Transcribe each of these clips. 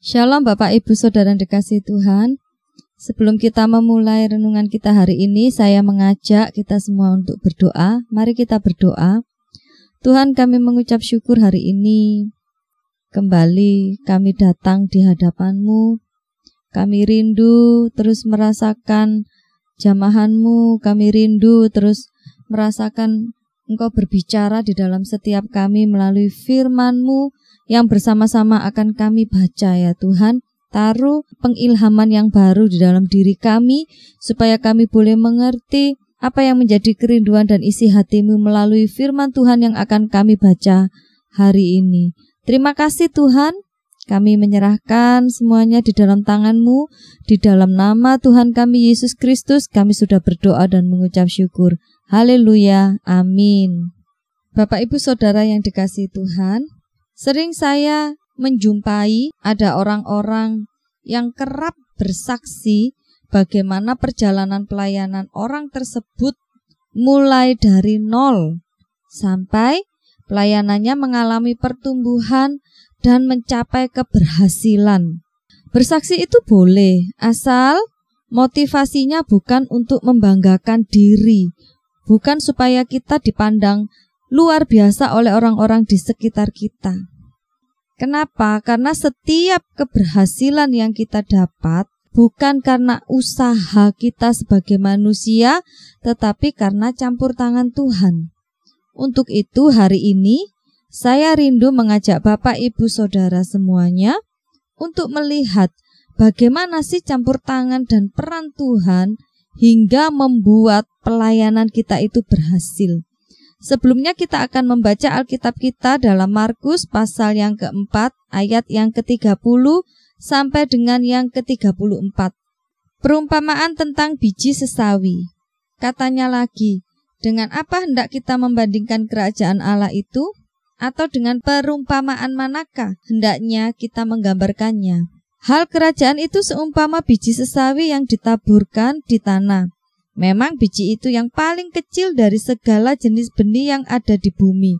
Shalom Bapak Ibu Saudara dikasih Tuhan. Sebelum kita memulai renungan kita hari ini, saya mengajak kita semua untuk berdoa. Mari kita berdoa. Tuhan kami mengucap syukur hari ini. Kembali kami datang di hadapanmu Kami rindu terus merasakan jamahanmu Kami rindu terus merasakan Engkau berbicara di dalam setiap kami melalui firman-Mu yang bersama-sama akan kami baca ya Tuhan. Taruh pengilhaman yang baru di dalam diri kami supaya kami boleh mengerti apa yang menjadi kerinduan dan isi hatimu melalui firman Tuhan yang akan kami baca hari ini. Terima kasih Tuhan. Kami menyerahkan semuanya di dalam tanganmu. Di dalam nama Tuhan kami Yesus Kristus kami sudah berdoa dan mengucap syukur. Haleluya, amin. Bapak Ibu Saudara yang dikasih Tuhan, sering saya menjumpai ada orang-orang yang kerap bersaksi bagaimana perjalanan pelayanan orang tersebut mulai dari nol sampai pelayanannya mengalami pertumbuhan dan mencapai keberhasilan. Bersaksi itu boleh asal motivasinya bukan untuk membanggakan diri, bukan supaya kita dipandang luar biasa oleh orang-orang di sekitar kita. Kenapa? Karena setiap keberhasilan yang kita dapat bukan karena usaha kita sebagai manusia, tetapi karena campur tangan Tuhan. Untuk itu, hari ini saya rindu mengajak Bapak, Ibu, saudara semuanya untuk melihat bagaimana sih campur tangan dan peran Tuhan hingga membuat pelayanan kita itu berhasil. Sebelumnya kita akan membaca Alkitab kita dalam Markus pasal yang keempat ayat yang ke-30 sampai dengan yang ke-34. Perumpamaan tentang biji sesawi. Katanya lagi, dengan apa hendak kita membandingkan kerajaan Allah itu? Atau dengan perumpamaan manakah hendaknya kita menggambarkannya? Hal kerajaan itu seumpama biji sesawi yang ditaburkan di tanah. Memang biji itu yang paling kecil dari segala jenis benih yang ada di bumi.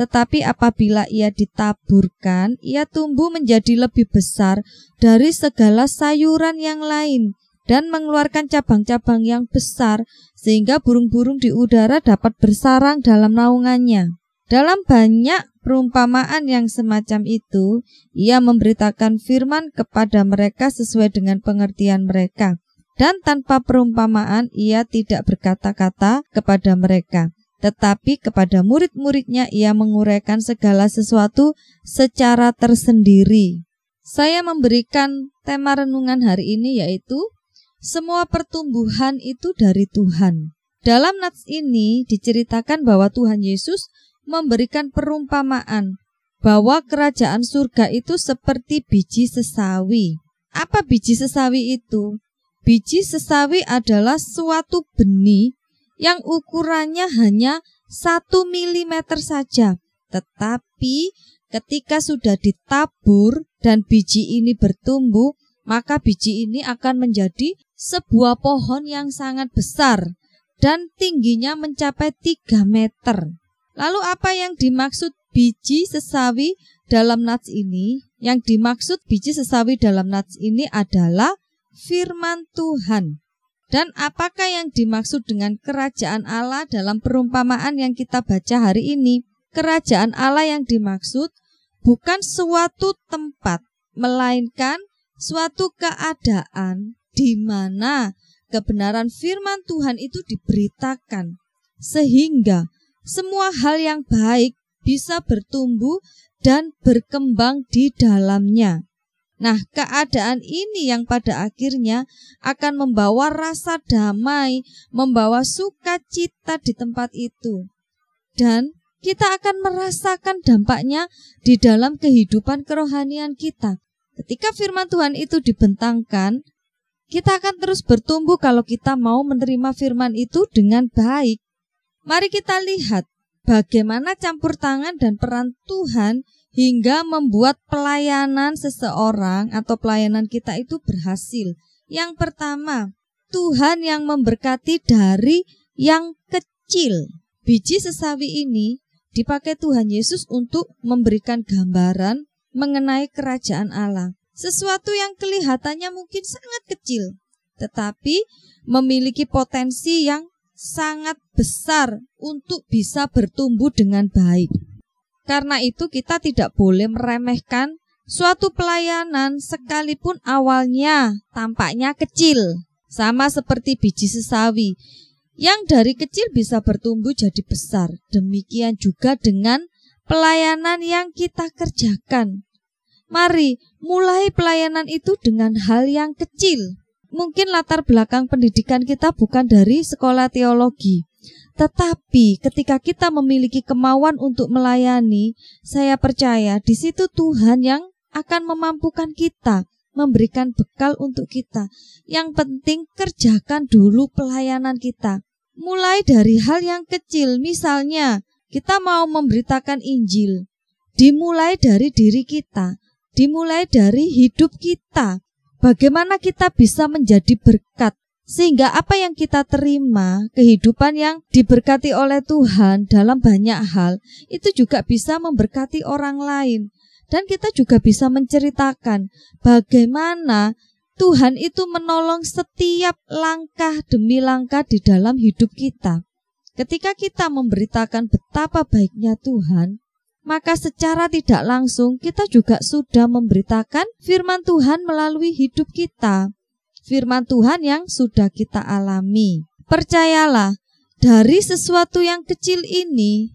Tetapi apabila ia ditaburkan, ia tumbuh menjadi lebih besar dari segala sayuran yang lain dan mengeluarkan cabang-cabang yang besar sehingga burung-burung di udara dapat bersarang dalam naungannya. Dalam banyak perumpamaan yang semacam itu, ia memberitakan firman kepada mereka sesuai dengan pengertian mereka, dan tanpa perumpamaan ia tidak berkata-kata kepada mereka. Tetapi kepada murid-muridnya ia menguraikan segala sesuatu secara tersendiri. Saya memberikan tema renungan hari ini yaitu semua pertumbuhan itu dari Tuhan. Dalam nats ini diceritakan bahwa Tuhan Yesus memberikan perumpamaan bahwa kerajaan surga itu seperti biji sesawi. Apa biji sesawi itu? Biji sesawi adalah suatu benih yang ukurannya hanya 1 mm saja. Tetapi ketika sudah ditabur dan biji ini bertumbuh, maka biji ini akan menjadi sebuah pohon yang sangat besar dan tingginya mencapai 3 meter. Lalu apa yang dimaksud biji sesawi dalam nats ini? Yang dimaksud biji sesawi dalam nats ini adalah firman Tuhan. Dan apakah yang dimaksud dengan kerajaan Allah dalam perumpamaan yang kita baca hari ini? Kerajaan Allah yang dimaksud bukan suatu tempat, melainkan suatu keadaan di mana kebenaran firman Tuhan itu diberitakan sehingga semua hal yang baik bisa bertumbuh dan berkembang di dalamnya. Nah, keadaan ini yang pada akhirnya akan membawa rasa damai, membawa sukacita di tempat itu. Dan kita akan merasakan dampaknya di dalam kehidupan kerohanian kita. Ketika firman Tuhan itu dibentangkan, kita akan terus bertumbuh kalau kita mau menerima firman itu dengan baik. Mari kita lihat bagaimana campur tangan dan peran Tuhan hingga membuat pelayanan seseorang atau pelayanan kita itu berhasil. Yang pertama, Tuhan yang memberkati dari yang kecil. Biji sesawi ini dipakai Tuhan Yesus untuk memberikan gambaran mengenai kerajaan Allah. Sesuatu yang kelihatannya mungkin sangat kecil, tetapi memiliki potensi yang sangat besar untuk bisa bertumbuh dengan baik. Karena itu kita tidak boleh meremehkan suatu pelayanan sekalipun awalnya tampaknya kecil. Sama seperti biji sesawi yang dari kecil bisa bertumbuh jadi besar. Demikian juga dengan pelayanan yang kita kerjakan. Mari mulai pelayanan itu dengan hal yang kecil, mungkin latar belakang pendidikan kita bukan dari sekolah teologi. Tetapi ketika kita memiliki kemauan untuk melayani, saya percaya di situ Tuhan yang akan memampukan kita, memberikan bekal untuk kita. Yang penting kerjakan dulu pelayanan kita. Mulai dari hal yang kecil, misalnya kita mau memberitakan Injil. Dimulai dari diri kita, dimulai dari hidup kita. Bagaimana kita bisa menjadi berkat sehingga apa yang kita terima, kehidupan yang diberkati oleh Tuhan dalam banyak hal, itu juga bisa memberkati orang lain. Dan kita juga bisa menceritakan bagaimana Tuhan itu menolong setiap langkah demi langkah di dalam hidup kita. Ketika kita memberitakan betapa baiknya Tuhan, maka secara tidak langsung kita juga sudah memberitakan firman Tuhan melalui hidup kita. Firman Tuhan yang sudah kita alami. Percayalah, dari sesuatu yang kecil ini,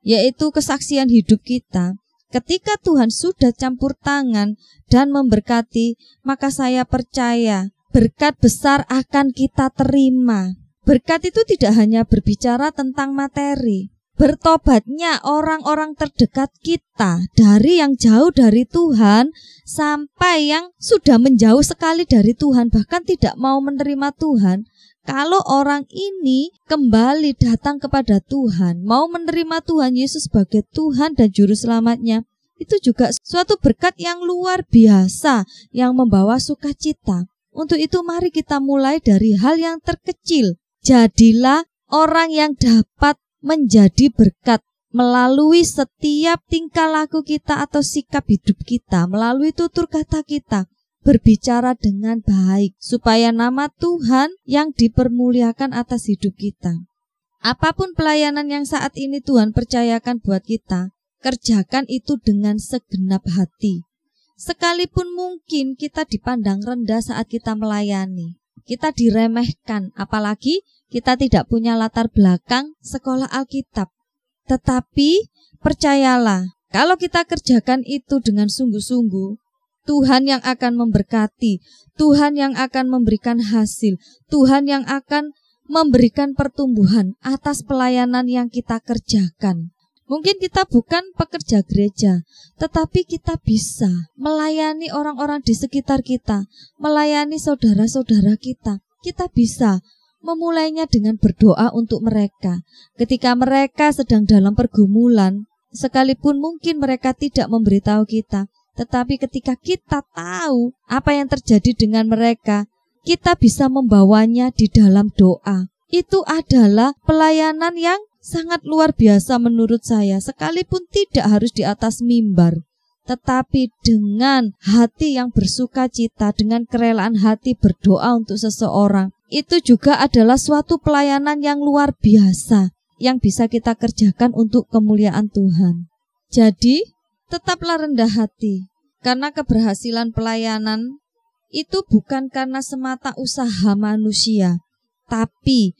yaitu kesaksian hidup kita, ketika Tuhan sudah campur tangan dan memberkati, maka saya percaya berkat besar akan kita terima. Berkat itu tidak hanya berbicara tentang materi, bertobatnya orang-orang terdekat kita dari yang jauh dari Tuhan sampai yang sudah menjauh sekali dari Tuhan bahkan tidak mau menerima Tuhan kalau orang ini kembali datang kepada Tuhan, mau menerima Tuhan Yesus sebagai Tuhan dan Juru Selamatnya, itu juga suatu berkat yang luar biasa yang membawa sukacita. Untuk itu mari kita mulai dari hal yang terkecil. Jadilah orang yang dapat menjadi berkat melalui setiap tingkah laku kita atau sikap hidup kita, melalui tutur kata kita, berbicara dengan baik, supaya nama Tuhan yang dipermuliakan atas hidup kita. Apapun pelayanan yang saat ini Tuhan percayakan buat kita, kerjakan itu dengan segenap hati. Sekalipun mungkin kita dipandang rendah saat kita melayani, kita diremehkan, apalagi kita tidak punya latar belakang sekolah Alkitab. Tetapi percayalah, kalau kita kerjakan itu dengan sungguh-sungguh, Tuhan yang akan memberkati, Tuhan yang akan memberikan hasil, Tuhan yang akan memberikan pertumbuhan atas pelayanan yang kita kerjakan. Mungkin kita bukan pekerja gereja, tetapi kita bisa melayani orang-orang di sekitar kita, melayani saudara-saudara kita. Kita bisa memulainya dengan berdoa untuk mereka. Ketika mereka sedang dalam pergumulan, sekalipun mungkin mereka tidak memberitahu kita, tetapi ketika kita tahu apa yang terjadi dengan mereka, kita bisa membawanya di dalam doa. Itu adalah pelayanan yang sangat luar biasa menurut saya, sekalipun tidak harus di atas mimbar tetapi dengan hati yang bersuka cita, dengan kerelaan hati berdoa untuk seseorang, itu juga adalah suatu pelayanan yang luar biasa yang bisa kita kerjakan untuk kemuliaan Tuhan. Jadi, tetaplah rendah hati, karena keberhasilan pelayanan itu bukan karena semata usaha manusia, tapi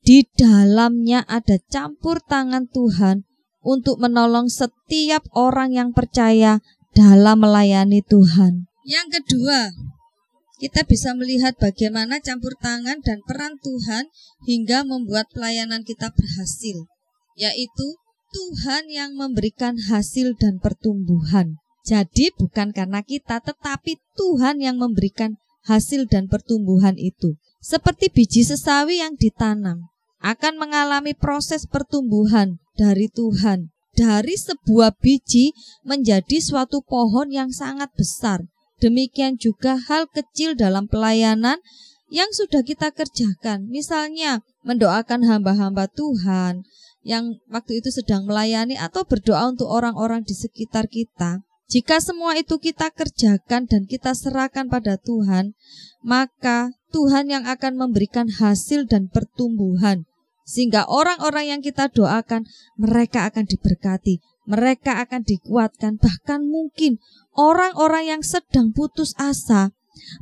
di dalamnya ada campur tangan Tuhan untuk menolong setiap orang yang percaya dalam melayani Tuhan. Yang kedua, kita bisa melihat bagaimana campur tangan dan peran Tuhan hingga membuat pelayanan kita berhasil, yaitu Tuhan yang memberikan hasil dan pertumbuhan. Jadi, bukan karena kita, tetapi Tuhan yang memberikan hasil dan pertumbuhan itu, seperti biji sesawi yang ditanam akan mengalami proses pertumbuhan dari Tuhan dari sebuah biji menjadi suatu pohon yang sangat besar. Demikian juga hal kecil dalam pelayanan yang sudah kita kerjakan. Misalnya mendoakan hamba-hamba Tuhan yang waktu itu sedang melayani atau berdoa untuk orang-orang di sekitar kita. Jika semua itu kita kerjakan dan kita serahkan pada Tuhan, maka Tuhan yang akan memberikan hasil dan pertumbuhan sehingga orang-orang yang kita doakan, mereka akan diberkati, mereka akan dikuatkan, bahkan mungkin orang-orang yang sedang putus asa,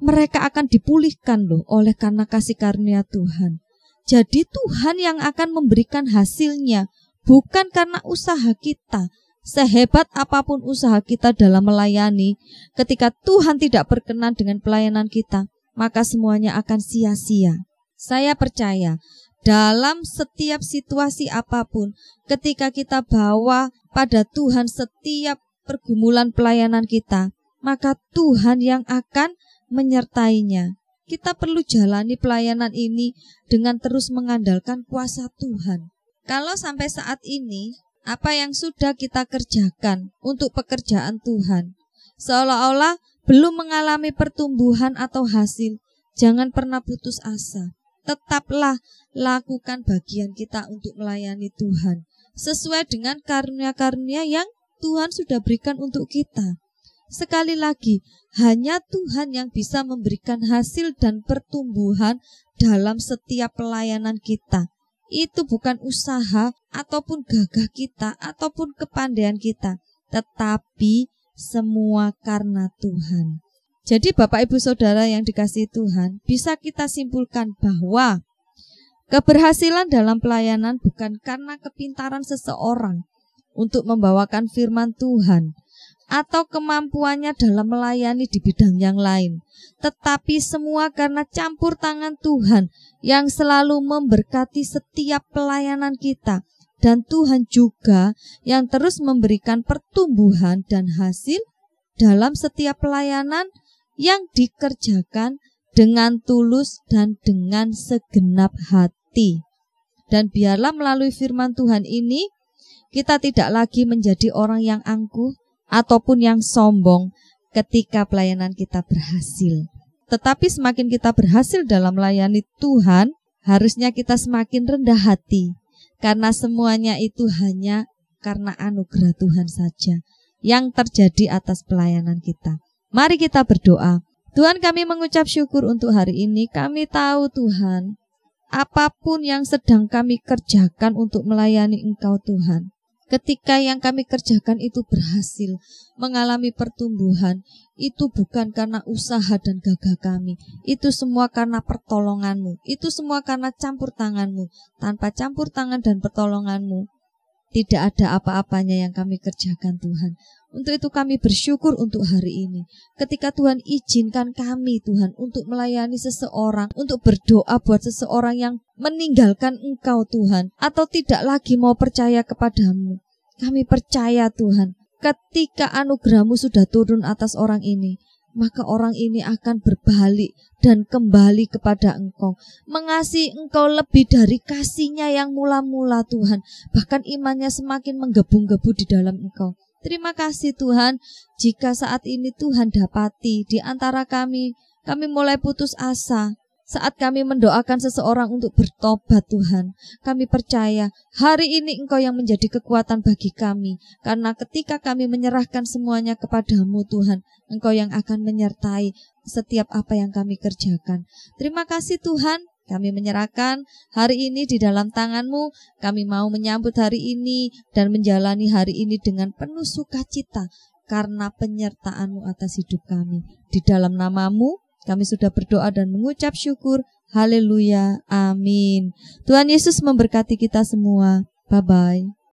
mereka akan dipulihkan loh oleh karena kasih karunia Tuhan. Jadi Tuhan yang akan memberikan hasilnya, bukan karena usaha kita. Sehebat apapun usaha kita dalam melayani, ketika Tuhan tidak berkenan dengan pelayanan kita, maka semuanya akan sia-sia. Saya percaya dalam setiap situasi apapun, ketika kita bawa pada Tuhan setiap pergumulan pelayanan kita, maka Tuhan yang akan menyertainya. Kita perlu jalani pelayanan ini dengan terus mengandalkan kuasa Tuhan. Kalau sampai saat ini, apa yang sudah kita kerjakan untuk pekerjaan Tuhan seolah-olah belum mengalami pertumbuhan atau hasil, jangan pernah putus asa tetaplah lakukan bagian kita untuk melayani Tuhan sesuai dengan karunia-karunia yang Tuhan sudah berikan untuk kita. Sekali lagi, hanya Tuhan yang bisa memberikan hasil dan pertumbuhan dalam setiap pelayanan kita. Itu bukan usaha ataupun gagah kita ataupun kepandaian kita, tetapi semua karena Tuhan. Jadi Bapak Ibu Saudara yang dikasih Tuhan, bisa kita simpulkan bahwa keberhasilan dalam pelayanan bukan karena kepintaran seseorang untuk membawakan firman Tuhan atau kemampuannya dalam melayani di bidang yang lain, tetapi semua karena campur tangan Tuhan yang selalu memberkati setiap pelayanan kita dan Tuhan juga yang terus memberikan pertumbuhan dan hasil dalam setiap pelayanan yang dikerjakan dengan tulus dan dengan segenap hati. Dan biarlah melalui firman Tuhan ini kita tidak lagi menjadi orang yang angkuh ataupun yang sombong ketika pelayanan kita berhasil. Tetapi semakin kita berhasil dalam melayani Tuhan, harusnya kita semakin rendah hati karena semuanya itu hanya karena anugerah Tuhan saja yang terjadi atas pelayanan kita. Mari kita berdoa. Tuhan kami mengucap syukur untuk hari ini. Kami tahu Tuhan, apapun yang sedang kami kerjakan untuk melayani Engkau Tuhan. Ketika yang kami kerjakan itu berhasil, mengalami pertumbuhan, itu bukan karena usaha dan gagah kami. Itu semua karena pertolonganmu. Itu semua karena campur tanganmu. Tanpa campur tangan dan pertolonganmu, tidak ada apa-apanya yang kami kerjakan Tuhan. Untuk itu kami bersyukur untuk hari ini. Ketika Tuhan izinkan kami Tuhan untuk melayani seseorang, untuk berdoa buat seseorang yang meninggalkan Engkau Tuhan atau tidak lagi mau percaya kepadamu. Kami percaya Tuhan, ketika anugerahmu sudah turun atas orang ini, maka orang ini akan berbalik dan kembali kepada engkau. Mengasihi engkau lebih dari kasihnya yang mula-mula Tuhan. Bahkan imannya semakin menggebu-gebu di dalam engkau. Terima kasih Tuhan, jika saat ini Tuhan dapati di antara kami, kami mulai putus asa, saat kami mendoakan seseorang untuk bertobat Tuhan, kami percaya hari ini Engkau yang menjadi kekuatan bagi kami. Karena ketika kami menyerahkan semuanya kepadamu Tuhan, Engkau yang akan menyertai setiap apa yang kami kerjakan. Terima kasih Tuhan, kami menyerahkan hari ini di dalam tanganmu. Kami mau menyambut hari ini dan menjalani hari ini dengan penuh sukacita karena penyertaanmu atas hidup kami. Di dalam namamu, kami sudah berdoa dan mengucap syukur. Haleluya. Amin. Tuhan Yesus memberkati kita semua. Bye-bye.